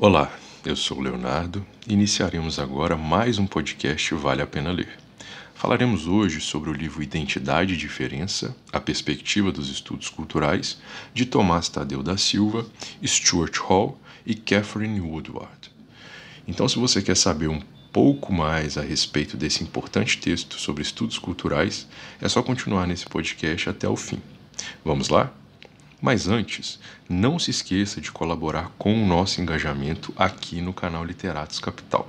Olá, eu sou o Leonardo e iniciaremos agora mais um podcast Vale a Pena Ler. Falaremos hoje sobre o livro Identidade e Diferença, a perspectiva dos estudos culturais, de Tomás Tadeu da Silva, Stuart Hall e Catherine Woodward. Então, se você quer saber um pouco mais a respeito desse importante texto sobre estudos culturais, é só continuar nesse podcast até o fim. Vamos lá? Mas antes, não se esqueça de colaborar com o nosso engajamento aqui no canal Literatos Capital.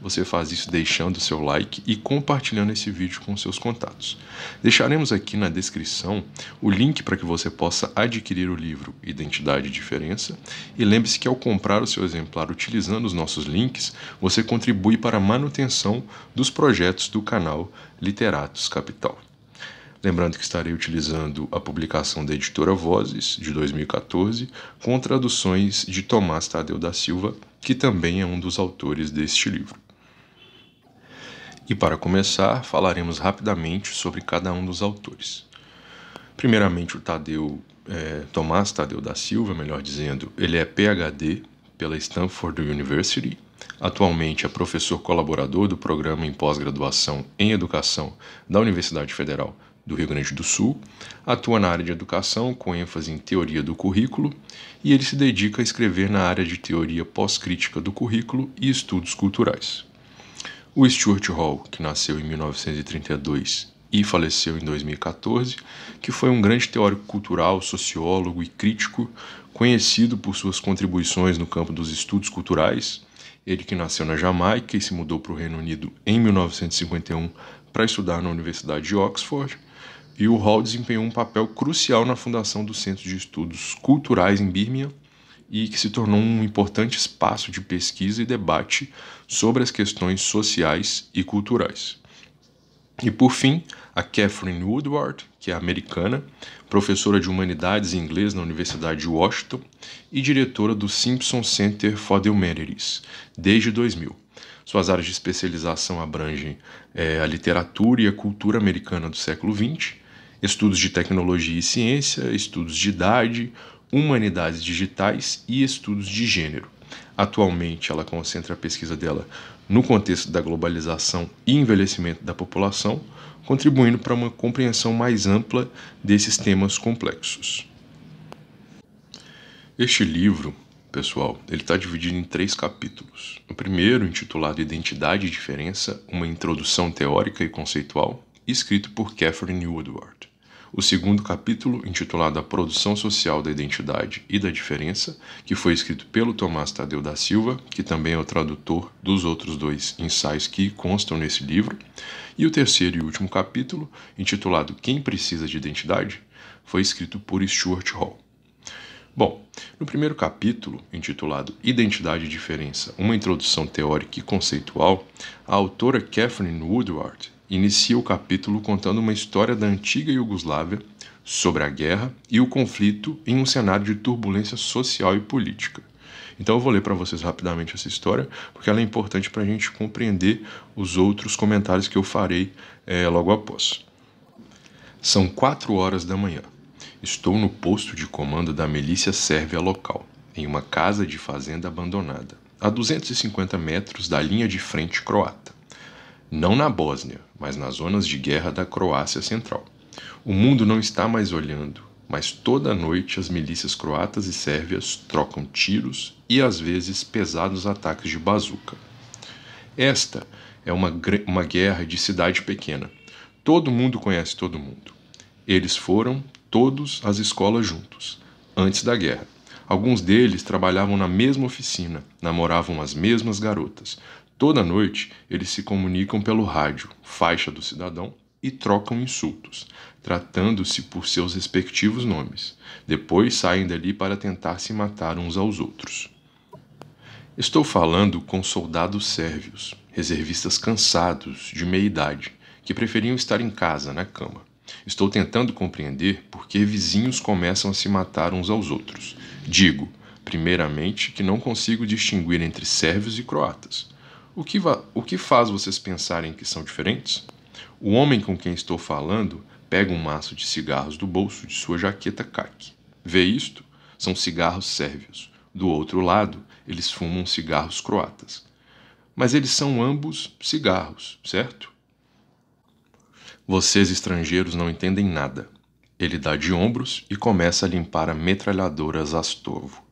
Você faz isso deixando seu like e compartilhando esse vídeo com seus contatos. Deixaremos aqui na descrição o link para que você possa adquirir o livro Identidade e Diferença. E lembre-se que ao comprar o seu exemplar utilizando os nossos links, você contribui para a manutenção dos projetos do canal Literatos Capital. Lembrando que estarei utilizando a publicação da editora Vozes, de 2014, com traduções de Tomás Tadeu da Silva, que também é um dos autores deste livro. E para começar, falaremos rapidamente sobre cada um dos autores. Primeiramente, o Tadeu, é, Tomás Tadeu da Silva, melhor dizendo, ele é PhD pela Stanford University. Atualmente é professor colaborador do programa em pós-graduação em educação da Universidade Federal do Rio Grande do Sul, atua na área de educação com ênfase em teoria do currículo e ele se dedica a escrever na área de teoria pós-crítica do currículo e estudos culturais. O Stuart Hall, que nasceu em 1932 e faleceu em 2014, que foi um grande teórico cultural, sociólogo e crítico, conhecido por suas contribuições no campo dos estudos culturais. Ele que nasceu na Jamaica e se mudou para o Reino Unido em 1951 para estudar na Universidade de Oxford, e o Hall desempenhou um papel crucial na fundação do Centro de Estudos Culturais em Birmingham e que se tornou um importante espaço de pesquisa e debate sobre as questões sociais e culturais. E por fim, a Catherine Woodward, que é americana, professora de humanidades e inglês na Universidade de Washington e diretora do Simpson Center for the Humanities desde 2000. Suas áreas de especialização abrangem é, a literatura e a cultura americana do século XX, estudos de tecnologia e ciência, estudos de idade, humanidades digitais e estudos de gênero. Atualmente, ela concentra a pesquisa dela no contexto da globalização e envelhecimento da população, contribuindo para uma compreensão mais ampla desses temas complexos. Este livro, pessoal, ele está dividido em três capítulos. O primeiro, intitulado Identidade e Diferença, uma introdução teórica e conceitual, escrito por Catherine Woodward o segundo capítulo, intitulado A Produção Social da Identidade e da Diferença, que foi escrito pelo Tomás Tadeu da Silva, que também é o tradutor dos outros dois ensaios que constam nesse livro, e o terceiro e último capítulo, intitulado Quem Precisa de Identidade, foi escrito por Stuart Hall. Bom, no primeiro capítulo, intitulado Identidade e Diferença, uma introdução teórica e conceitual, a autora Catherine Woodward inicia o capítulo contando uma história da antiga Iugoslávia sobre a guerra e o conflito em um cenário de turbulência social e política. Então eu vou ler para vocês rapidamente essa história, porque ela é importante para a gente compreender os outros comentários que eu farei é, logo após. São quatro horas da manhã. Estou no posto de comando da milícia sérvia local, em uma casa de fazenda abandonada, a 250 metros da linha de frente croata não na Bósnia, mas nas zonas de guerra da Croácia Central. O mundo não está mais olhando, mas toda noite as milícias croatas e sérvias trocam tiros e às vezes pesados ataques de bazuca. Esta é uma, uma guerra de cidade pequena. Todo mundo conhece todo mundo. Eles foram todos às escolas juntos, antes da guerra. Alguns deles trabalhavam na mesma oficina, namoravam as mesmas garotas. Toda noite eles se comunicam pelo rádio, faixa do cidadão, e trocam insultos, tratando-se por seus respectivos nomes. Depois saem dali para tentar se matar uns aos outros. Estou falando com soldados sérvios, reservistas cansados, de meia idade, que preferiam estar em casa, na cama. Estou tentando compreender por que vizinhos começam a se matar uns aos outros. Digo, primeiramente, que não consigo distinguir entre sérvios e croatas. O que, o que faz vocês pensarem que são diferentes? O homem com quem estou falando pega um maço de cigarros do bolso de sua jaqueta caque. Vê isto? São cigarros sérvios. Do outro lado, eles fumam cigarros croatas. Mas eles são ambos cigarros, certo? Vocês estrangeiros não entendem nada. Ele dá de ombros e começa a limpar a metralhadora Zastovo.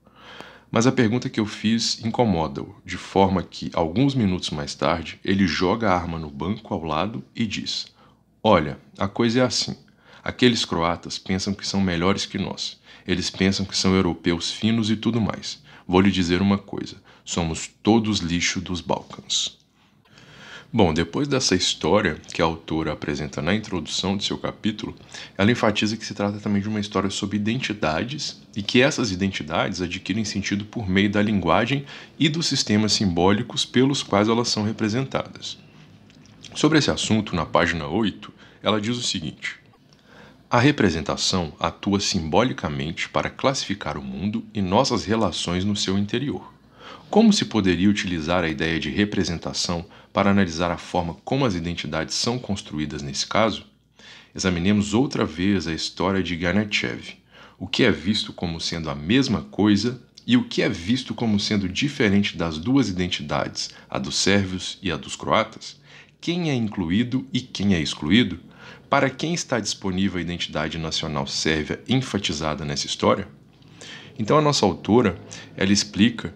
Mas a pergunta que eu fiz incomoda-o, de forma que, alguns minutos mais tarde, ele joga a arma no banco ao lado e diz: Olha, a coisa é assim. Aqueles croatas pensam que são melhores que nós. Eles pensam que são europeus finos e tudo mais. Vou lhe dizer uma coisa: somos todos lixo dos Balcãs. Bom, depois dessa história que a autora apresenta na introdução de seu capítulo, ela enfatiza que se trata também de uma história sobre identidades e que essas identidades adquirem sentido por meio da linguagem e dos sistemas simbólicos pelos quais elas são representadas. Sobre esse assunto, na página 8, ela diz o seguinte: A representação atua simbolicamente para classificar o mundo e nossas relações no seu interior. Como se poderia utilizar a ideia de representação para analisar a forma como as identidades são construídas nesse caso, examinemos outra vez a história de Garnachev, o que é visto como sendo a mesma coisa e o que é visto como sendo diferente das duas identidades, a dos sérvios e a dos croatas, quem é incluído e quem é excluído, para quem está disponível a identidade nacional sérvia enfatizada nessa história? Então a nossa autora, ela explica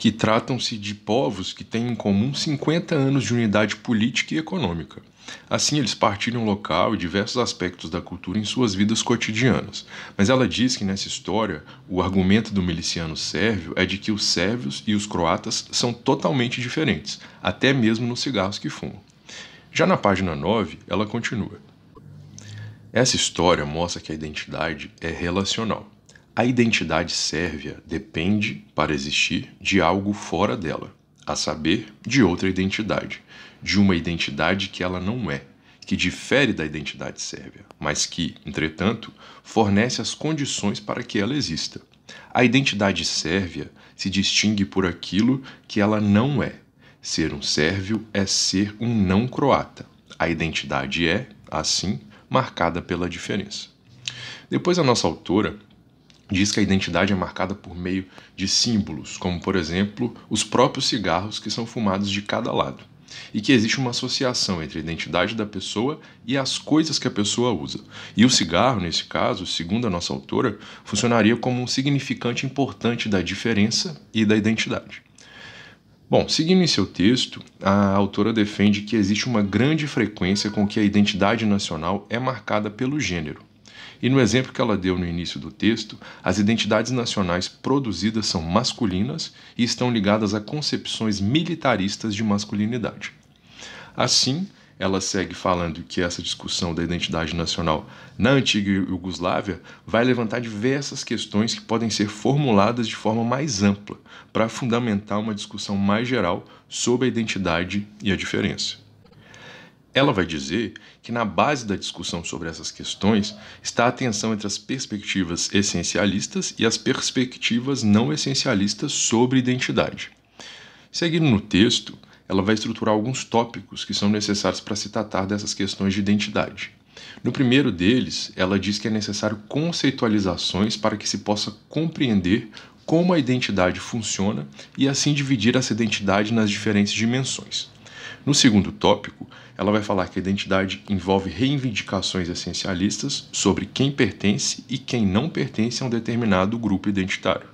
que tratam-se de povos que têm em comum 50 anos de unidade política e econômica. Assim, eles partilham local e diversos aspectos da cultura em suas vidas cotidianas. Mas ela diz que nessa história, o argumento do miliciano sérvio é de que os sérvios e os croatas são totalmente diferentes, até mesmo nos cigarros que fumam. Já na página 9, ela continua. Essa história mostra que a identidade é relacional. A identidade sérvia depende, para existir, de algo fora dela, a saber, de outra identidade, de uma identidade que ela não é, que difere da identidade sérvia, mas que, entretanto, fornece as condições para que ela exista. A identidade sérvia se distingue por aquilo que ela não é. Ser um sérvio é ser um não croata. A identidade é, assim, marcada pela diferença. Depois, a nossa autora diz que a identidade é marcada por meio de símbolos, como por exemplo os próprios cigarros que são fumados de cada lado, e que existe uma associação entre a identidade da pessoa e as coisas que a pessoa usa. E o cigarro, nesse caso, segundo a nossa autora, funcionaria como um significante importante da diferença e da identidade. Bom, seguindo em seu texto, a autora defende que existe uma grande frequência com que a identidade nacional é marcada pelo gênero e no exemplo que ela deu no início do texto, as identidades nacionais produzidas são masculinas e estão ligadas a concepções militaristas de masculinidade. Assim, ela segue falando que essa discussão da identidade nacional na antiga Iugoslávia vai levantar diversas questões que podem ser formuladas de forma mais ampla para fundamentar uma discussão mais geral sobre a identidade e a diferença. Ela vai dizer que na base da discussão sobre essas questões está a tensão entre as perspectivas essencialistas e as perspectivas não essencialistas sobre identidade. Seguindo no texto, ela vai estruturar alguns tópicos que são necessários para se tratar dessas questões de identidade. No primeiro deles, ela diz que é necessário conceitualizações para que se possa compreender como a identidade funciona e assim dividir essa identidade nas diferentes dimensões. No segundo tópico, ela vai falar que a identidade envolve reivindicações essencialistas sobre quem pertence e quem não pertence a um determinado grupo identitário.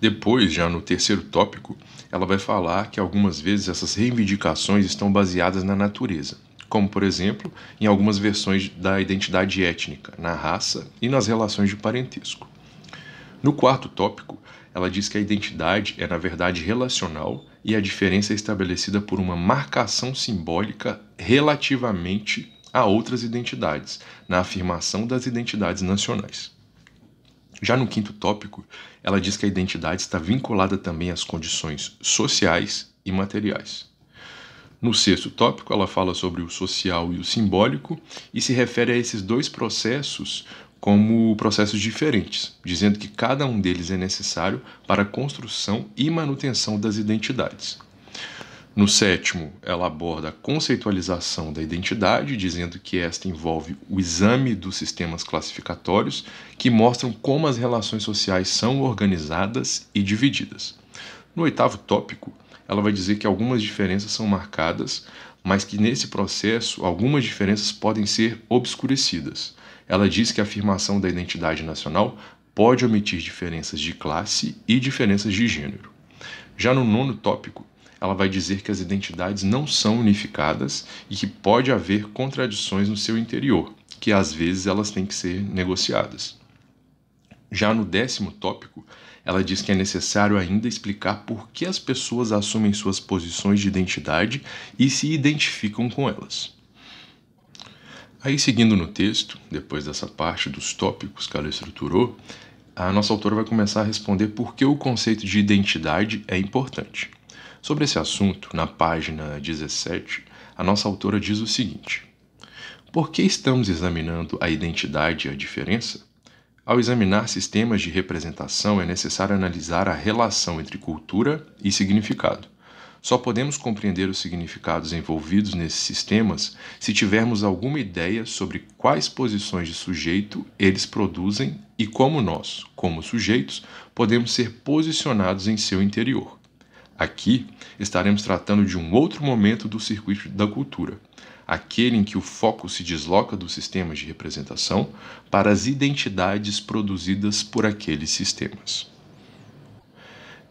Depois, já no terceiro tópico, ela vai falar que algumas vezes essas reivindicações estão baseadas na natureza, como por exemplo em algumas versões da identidade étnica, na raça e nas relações de parentesco. No quarto tópico, ela diz que a identidade é, na verdade, relacional e a diferença é estabelecida por uma marcação simbólica relativamente a outras identidades, na afirmação das identidades nacionais. Já no quinto tópico, ela diz que a identidade está vinculada também às condições sociais e materiais. No sexto tópico, ela fala sobre o social e o simbólico e se refere a esses dois processos como processos diferentes, dizendo que cada um deles é necessário para a construção e manutenção das identidades. No sétimo, ela aborda a conceitualização da identidade, dizendo que esta envolve o exame dos sistemas classificatórios que mostram como as relações sociais são organizadas e divididas. No oitavo tópico, ela vai dizer que algumas diferenças são marcadas, mas que nesse processo algumas diferenças podem ser obscurecidas. Ela diz que a afirmação da identidade nacional pode omitir diferenças de classe e diferenças de gênero. Já no nono tópico, ela vai dizer que as identidades não são unificadas e que pode haver contradições no seu interior, que às vezes elas têm que ser negociadas. Já no décimo tópico, ela diz que é necessário ainda explicar por que as pessoas assumem suas posições de identidade e se identificam com elas. Aí, seguindo no texto, depois dessa parte dos tópicos que ela estruturou, a nossa autora vai começar a responder por que o conceito de identidade é importante. Sobre esse assunto, na página 17, a nossa autora diz o seguinte: Por que estamos examinando a identidade e a diferença? Ao examinar sistemas de representação, é necessário analisar a relação entre cultura e significado. Só podemos compreender os significados envolvidos nesses sistemas se tivermos alguma ideia sobre quais posições de sujeito eles produzem e como nós, como sujeitos, podemos ser posicionados em seu interior. Aqui estaremos tratando de um outro momento do circuito da cultura, aquele em que o foco se desloca dos sistemas de representação para as identidades produzidas por aqueles sistemas.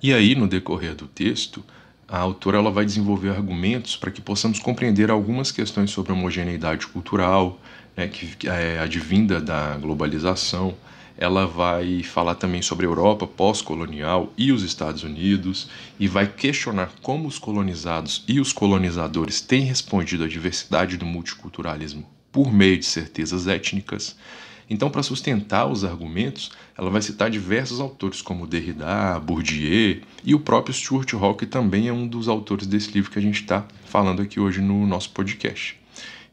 E aí, no decorrer do texto, a autora ela vai desenvolver argumentos para que possamos compreender algumas questões sobre homogeneidade cultural, né, que é advinda da globalização. Ela vai falar também sobre a Europa pós-colonial e os Estados Unidos e vai questionar como os colonizados e os colonizadores têm respondido à diversidade do multiculturalismo por meio de certezas étnicas. Então, para sustentar os argumentos, ela vai citar diversos autores como Derrida, Bourdieu e o próprio Stuart Hall, que também é um dos autores desse livro que a gente está falando aqui hoje no nosso podcast.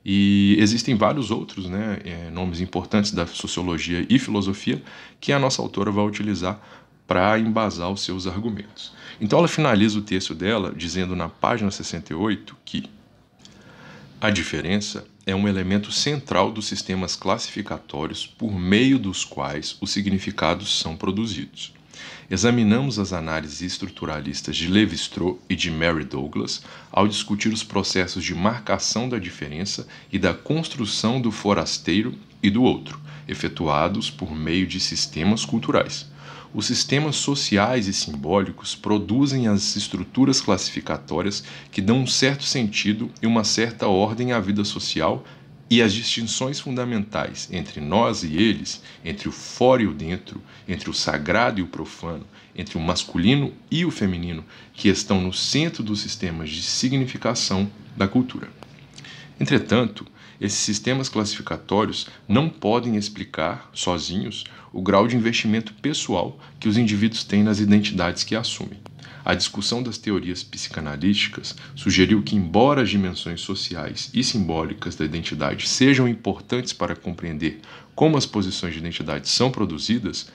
E existem vários outros né, é, nomes importantes da sociologia e filosofia que a nossa autora vai utilizar para embasar os seus argumentos. Então ela finaliza o texto dela dizendo na página 68 que a diferença é um elemento central dos sistemas classificatórios por meio dos quais os significados são produzidos. Examinamos as análises estruturalistas de Levi-Strauss e de Mary Douglas ao discutir os processos de marcação da diferença e da construção do forasteiro e do outro, efetuados por meio de sistemas culturais os sistemas sociais e simbólicos produzem as estruturas classificatórias que dão um certo sentido e uma certa ordem à vida social e as distinções fundamentais entre nós e eles, entre o fora e o dentro, entre o sagrado e o profano, entre o masculino e o feminino, que estão no centro dos sistemas de significação da cultura. Entretanto, esses sistemas classificatórios não podem explicar, sozinhos, o grau de investimento pessoal que os indivíduos têm nas identidades que assumem. A discussão das teorias psicanalíticas sugeriu que, embora as dimensões sociais e simbólicas da identidade sejam importantes para compreender como as posições de identidade são produzidas,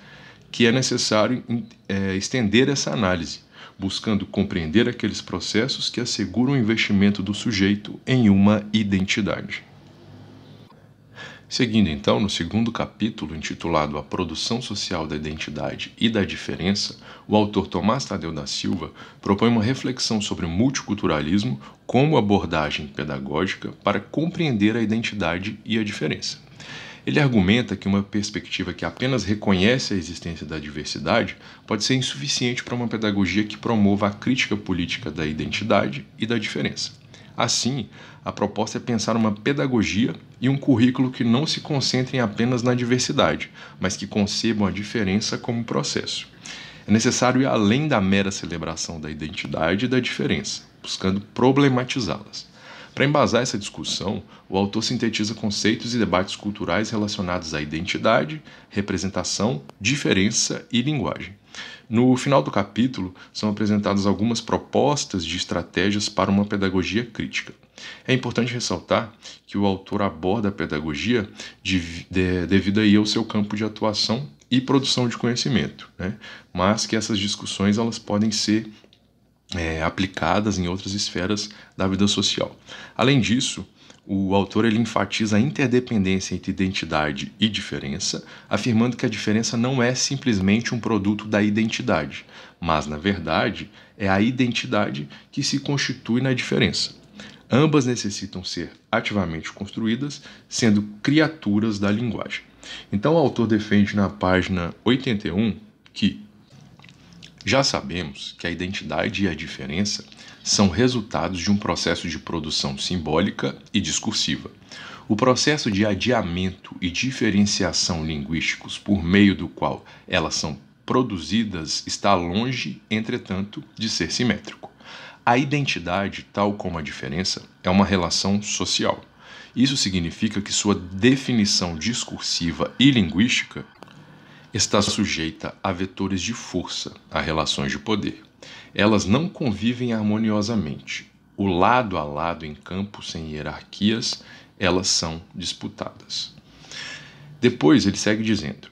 que é necessário é, estender essa análise, buscando compreender aqueles processos que asseguram o investimento do sujeito em uma identidade. Seguindo então no segundo capítulo, intitulado A Produção Social da Identidade e da Diferença, o autor Tomás Tadeu da Silva propõe uma reflexão sobre o multiculturalismo como abordagem pedagógica para compreender a identidade e a diferença. Ele argumenta que uma perspectiva que apenas reconhece a existência da diversidade pode ser insuficiente para uma pedagogia que promova a crítica política da identidade e da diferença. Assim, a proposta é pensar uma pedagogia e um currículo que não se concentrem apenas na diversidade, mas que concebam a diferença como processo. É necessário ir além da mera celebração da identidade e da diferença, buscando problematizá-las. Para embasar essa discussão, o autor sintetiza conceitos e debates culturais relacionados à identidade, representação, diferença e linguagem. No final do capítulo, são apresentadas algumas propostas de estratégias para uma pedagogia crítica. É importante ressaltar que o autor aborda a pedagogia de, de, devido aí ao seu campo de atuação e produção de conhecimento, né? mas que essas discussões elas podem ser é, aplicadas em outras esferas da vida social. Além disso, o autor ele enfatiza a interdependência entre identidade e diferença, afirmando que a diferença não é simplesmente um produto da identidade, mas, na verdade, é a identidade que se constitui na diferença. Ambas necessitam ser ativamente construídas, sendo criaturas da linguagem. Então, o autor defende na página 81 que já sabemos que a identidade e a diferença são resultados de um processo de produção simbólica e discursiva. O processo de adiamento e diferenciação linguísticos por meio do qual elas são produzidas está longe, entretanto, de ser simétrico. A identidade, tal como a diferença, é uma relação social. Isso significa que sua definição discursiva e linguística está sujeita a vetores de força, a relações de poder. Elas não convivem harmoniosamente. O lado a lado em campo sem hierarquias, elas são disputadas. Depois ele segue dizendo: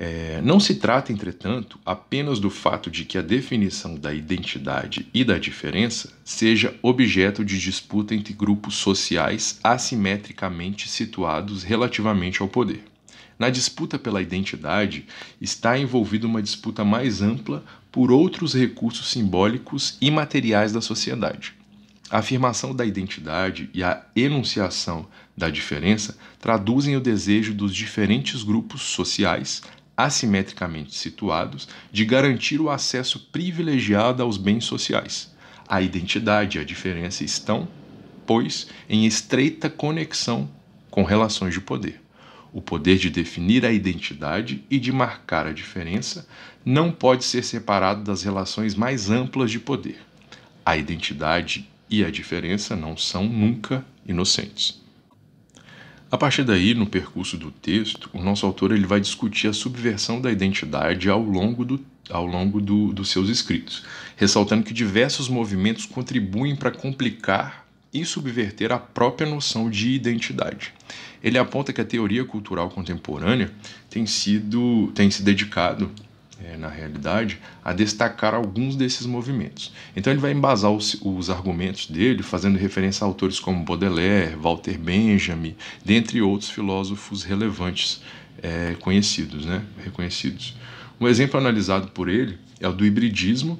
é, não se trata, entretanto, apenas do fato de que a definição da identidade e da diferença seja objeto de disputa entre grupos sociais assimetricamente situados relativamente ao poder. Na disputa pela identidade está envolvida uma disputa mais ampla por outros recursos simbólicos e materiais da sociedade. A afirmação da identidade e a enunciação da diferença traduzem o desejo dos diferentes grupos sociais assimetricamente situados de garantir o acesso privilegiado aos bens sociais. A identidade e a diferença estão, pois, em estreita conexão com relações de poder. O poder de definir a identidade e de marcar a diferença não pode ser separado das relações mais amplas de poder. A identidade e a diferença não são nunca inocentes. A partir daí, no percurso do texto, o nosso autor ele vai discutir a subversão da identidade ao longo do ao longo do, dos seus escritos, ressaltando que diversos movimentos contribuem para complicar e subverter a própria noção de identidade. Ele aponta que a teoria cultural contemporânea tem sido tem se dedicado é, na realidade, a destacar alguns desses movimentos. Então ele vai embasar os, os argumentos dele, fazendo referência a autores como Baudelaire, Walter Benjamin, dentre outros filósofos relevantes é, conhecidos, né, reconhecidos. Um exemplo analisado por ele é o do hibridismo,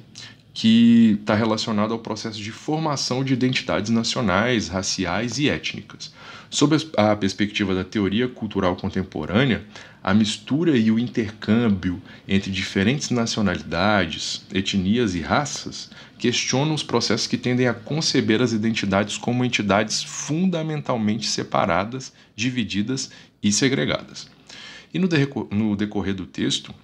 que está relacionado ao processo de formação de identidades nacionais, raciais e étnicas. Sob a perspectiva da teoria cultural contemporânea, a mistura e o intercâmbio entre diferentes nacionalidades, etnias e raças questionam os processos que tendem a conceber as identidades como entidades fundamentalmente separadas, divididas e segregadas. E no decorrer do texto,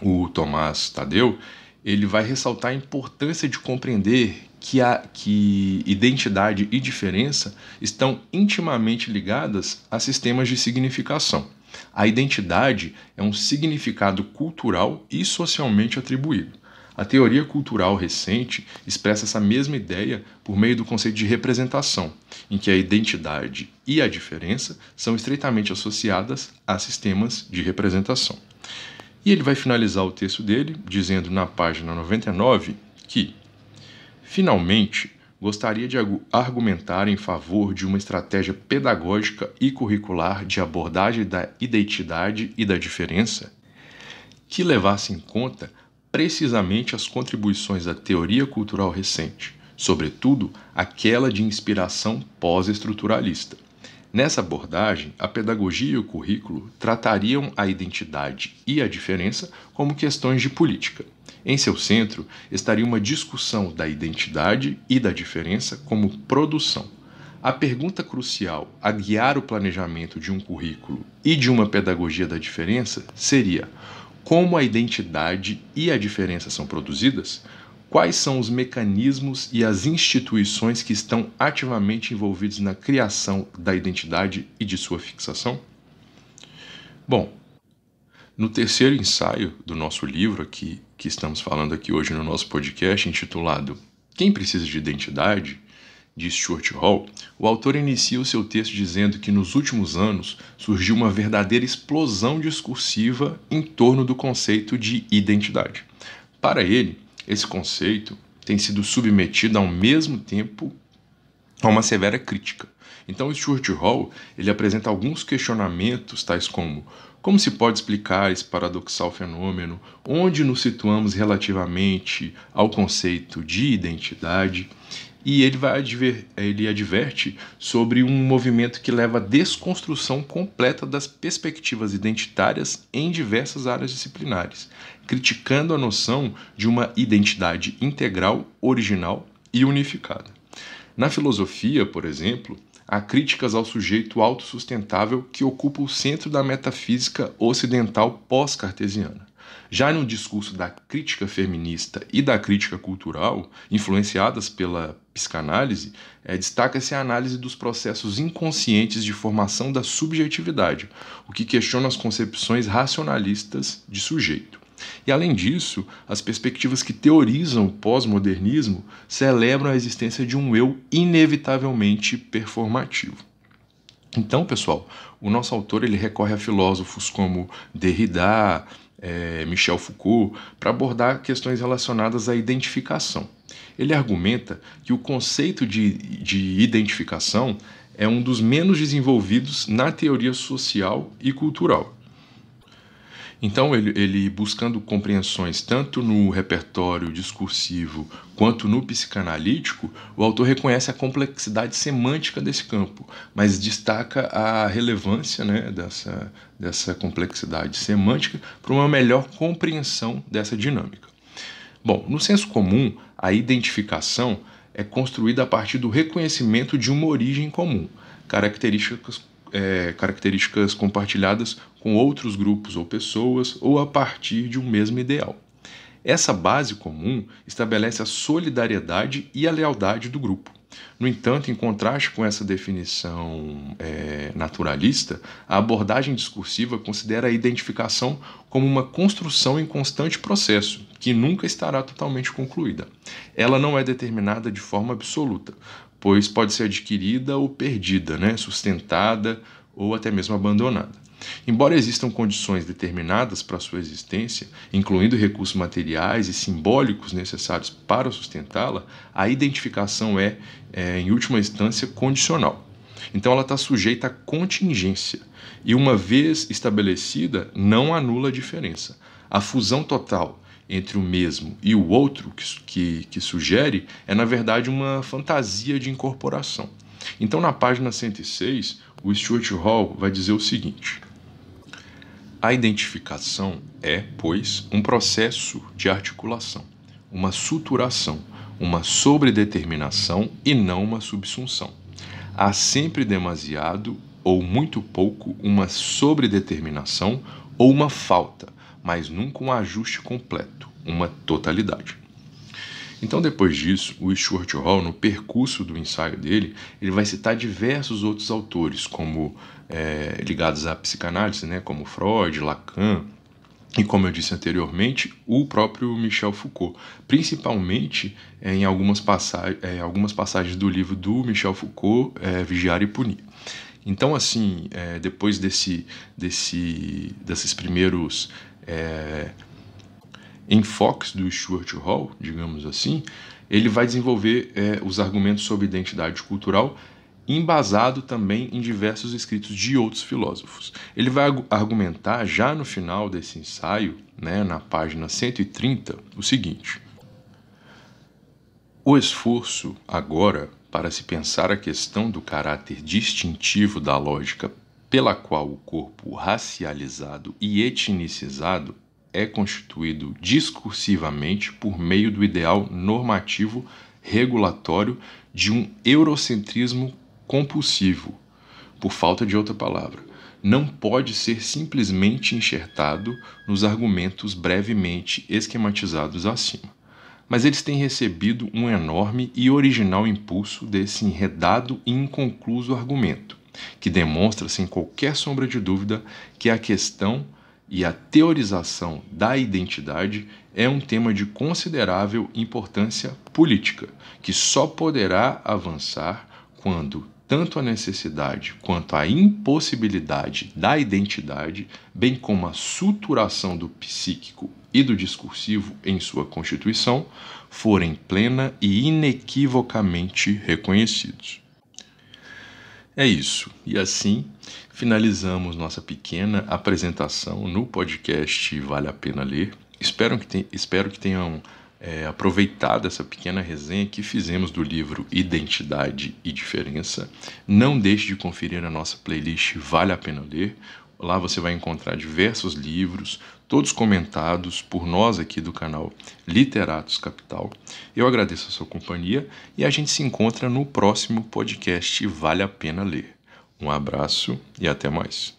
o Tomás Tadeu ele vai ressaltar a importância de compreender que, a, que identidade e diferença estão intimamente ligadas a sistemas de significação. A identidade é um significado cultural e socialmente atribuído. A teoria cultural recente expressa essa mesma ideia por meio do conceito de representação, em que a identidade e a diferença são estreitamente associadas a sistemas de representação. E ele vai finalizar o texto dele dizendo na página 99 que Finalmente, gostaria de argumentar em favor de uma estratégia pedagógica e curricular de abordagem da identidade e da diferença que levasse em conta precisamente as contribuições da teoria cultural recente, sobretudo aquela de inspiração pós-estruturalista, Nessa abordagem, a pedagogia e o currículo tratariam a identidade e a diferença como questões de política. Em seu centro estaria uma discussão da identidade e da diferença como produção. A pergunta crucial a guiar o planejamento de um currículo e de uma pedagogia da diferença seria: como a identidade e a diferença são produzidas? quais são os mecanismos e as instituições que estão ativamente envolvidos na criação da identidade e de sua fixação? Bom, no terceiro ensaio do nosso livro aqui, que estamos falando aqui hoje no nosso podcast, intitulado Quem Precisa de Identidade? de Stuart Hall, o autor inicia o seu texto dizendo que nos últimos anos surgiu uma verdadeira explosão discursiva em torno do conceito de identidade. Para ele, esse conceito tem sido submetido ao mesmo tempo a uma severa crítica. Então, Stuart Hall ele apresenta alguns questionamentos, tais como como se pode explicar esse paradoxal fenômeno? Onde nos situamos relativamente ao conceito de identidade? e ele, vai adver, ele adverte sobre um movimento que leva à desconstrução completa das perspectivas identitárias em diversas áreas disciplinares, criticando a noção de uma identidade integral, original e unificada. Na filosofia, por exemplo, há críticas ao sujeito autossustentável que ocupa o centro da metafísica ocidental pós-cartesiana. Já no discurso da crítica feminista e da crítica cultural, influenciadas pela psicanálise, é, destaca-se a análise dos processos inconscientes de formação da subjetividade, o que questiona as concepções racionalistas de sujeito. E além disso, as perspectivas que teorizam o pós-modernismo celebram a existência de um eu inevitavelmente performativo. Então, pessoal, o nosso autor ele recorre a filósofos como Derrida, é, Michel Foucault para abordar questões relacionadas à identificação. Ele argumenta que o conceito de, de identificação é um dos menos desenvolvidos na teoria social e cultural. Então, ele, ele buscando compreensões tanto no repertório discursivo quanto no psicanalítico, o autor reconhece a complexidade semântica desse campo, mas destaca a relevância né, dessa, dessa complexidade semântica para uma melhor compreensão dessa dinâmica. Bom, no senso comum, a identificação é construída a partir do reconhecimento de uma origem comum, características, é, características compartilhadas com outros grupos ou pessoas ou a partir de um mesmo ideal. Essa base comum estabelece a solidariedade e a lealdade do grupo. No entanto, em contraste com essa definição é, naturalista, a abordagem discursiva considera a identificação como uma construção em constante processo, que nunca estará totalmente concluída. Ela não é determinada de forma absoluta, pois pode ser adquirida ou perdida, né, sustentada ou até mesmo abandonada. Embora existam condições determinadas para sua existência, incluindo recursos materiais e simbólicos necessários para sustentá-la, a identificação é, é, em última instância, condicional. Então, ela está sujeita à contingência e, uma vez estabelecida, não anula a diferença. A fusão total entre o mesmo e o outro que, que, que sugere é, na verdade, uma fantasia de incorporação. Então, na página 106, o Stuart Hall vai dizer o seguinte: a identificação é, pois, um processo de articulação, uma suturação, uma sobredeterminação e não uma subsunção. Há sempre demasiado ou muito pouco uma sobredeterminação ou uma falta, mas nunca um ajuste completo, uma totalidade. Então, depois disso, o Stuart Hall, no percurso do ensaio dele, ele vai citar diversos outros autores, como é, ligados à psicanálise, né, como Freud, Lacan, e como eu disse anteriormente, o próprio Michel Foucault, principalmente é, em algumas, é, algumas passagens do livro do Michel Foucault, é, Vigiar e Punir. Então, assim, é, depois desse, desse, desses primeiros é, enfoques do Stuart Hall, digamos assim, ele vai desenvolver é, os argumentos sobre identidade cultural embasado também em diversos escritos de outros filósofos. Ele vai argumentar já no final desse ensaio, né, na página 130, o seguinte: O esforço agora para se pensar a questão do caráter distintivo da lógica pela qual o corpo racializado e etnicizado é constituído discursivamente por meio do ideal normativo regulatório de um eurocentrismo compulsivo, por falta de outra palavra, não pode ser simplesmente enxertado nos argumentos brevemente esquematizados acima. Mas eles têm recebido um enorme e original impulso desse enredado e inconcluso argumento, que demonstra sem qualquer sombra de dúvida que a questão e a teorização da identidade é um tema de considerável importância política, que só poderá avançar quando tanto a necessidade quanto a impossibilidade da identidade, bem como a suturação do psíquico e do discursivo em sua constituição, forem plena e inequivocamente reconhecidos. É isso. E assim finalizamos nossa pequena apresentação no podcast Vale a Pena Ler. Espero que, te, espero que tenham é, aproveitado essa pequena resenha que fizemos do livro Identidade e Diferença. Não deixe de conferir a nossa playlist Vale a Pena Ler. Lá você vai encontrar diversos livros, todos comentados por nós aqui do canal Literatos Capital. Eu agradeço a sua companhia e a gente se encontra no próximo podcast Vale a Pena Ler. Um abraço e até mais.